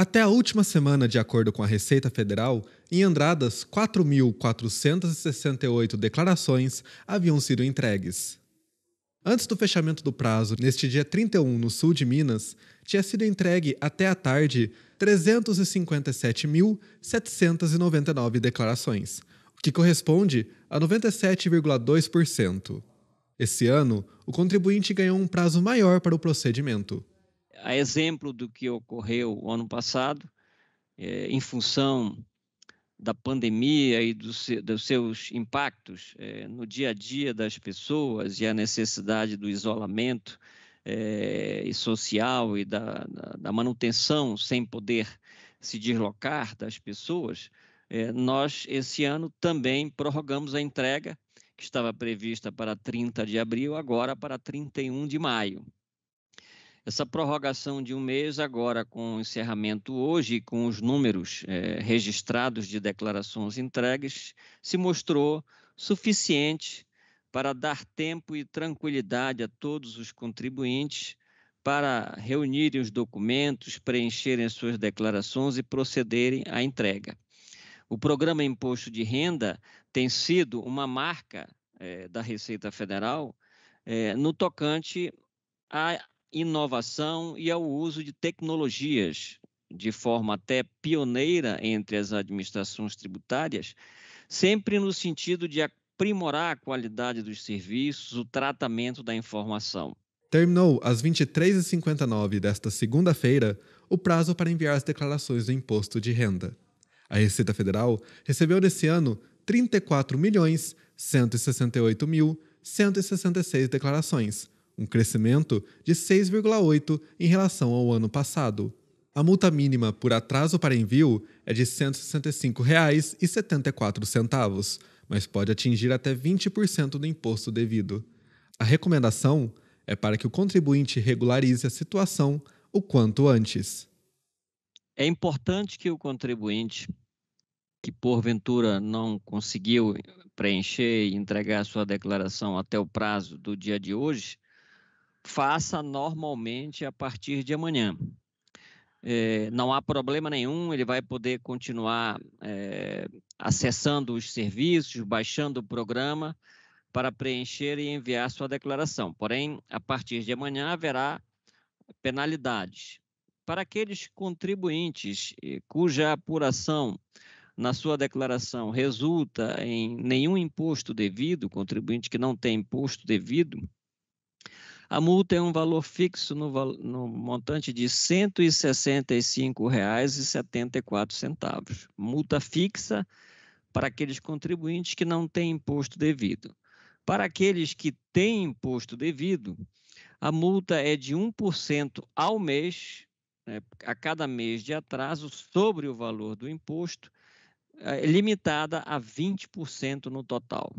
Até a última semana, de acordo com a Receita Federal, em Andradas, 4.468 declarações haviam sido entregues. Antes do fechamento do prazo, neste dia 31, no sul de Minas, tinha sido entregue até a tarde 357.799 declarações, o que corresponde a 97,2%. Esse ano, o contribuinte ganhou um prazo maior para o procedimento a exemplo do que ocorreu ano passado, é, em função da pandemia e do se, dos seus impactos é, no dia a dia das pessoas e a necessidade do isolamento é, e social e da, da, da, manutenção sem poder se deslocar das pessoas, é, nós esse ano também prorrogamos a entrega que estava prevista para 30 de abril, agora para 31 de maio. Essa prorrogação de um mês, agora com o encerramento hoje, com os números é, registrados de declarações entregues, se mostrou suficiente para dar tempo e tranquilidade a todos os contribuintes para reunirem os documentos, preencherem suas declarações e procederem à entrega. O programa Imposto de Renda tem sido uma marca é, da Receita Federal é, no tocante à inovação e ao uso de tecnologias, de forma até pioneira entre as administrações tributárias, sempre no sentido de aprimorar a qualidade dos serviços, o tratamento da informação. Terminou às 23h59 desta segunda-feira o prazo para enviar as declarações do imposto de renda. A Receita Federal recebeu nesse ano 34 milhões declarações, um crescimento de 6,8% em relação ao ano passado. A multa mínima por atraso para envio é de R$ 165,74, mas pode atingir até 20% do imposto devido. A recomendação é para que o contribuinte regularize a situação o quanto antes. É importante que o contribuinte que porventura não conseguiu preencher e entregar sua declaração até o prazo do dia de hoje, faça normalmente a partir de amanhã. É, não há problema nenhum, ele vai poder continuar é, acessando os serviços, baixando o programa para preencher e enviar sua declaração. Porém, a partir de amanhã haverá penalidades. Para aqueles contribuintes eh, cuja apuração na sua declaração resulta em nenhum imposto devido, contribuinte que não tem imposto devido, a multa é um valor fixo no, no montante de R$ 165,74. Multa fixa para aqueles contribuintes que não têm imposto devido. Para aqueles que têm imposto devido, a multa é de 1% ao mês, né, a cada mês de atraso sobre o valor do imposto, é limitada a 20% no total.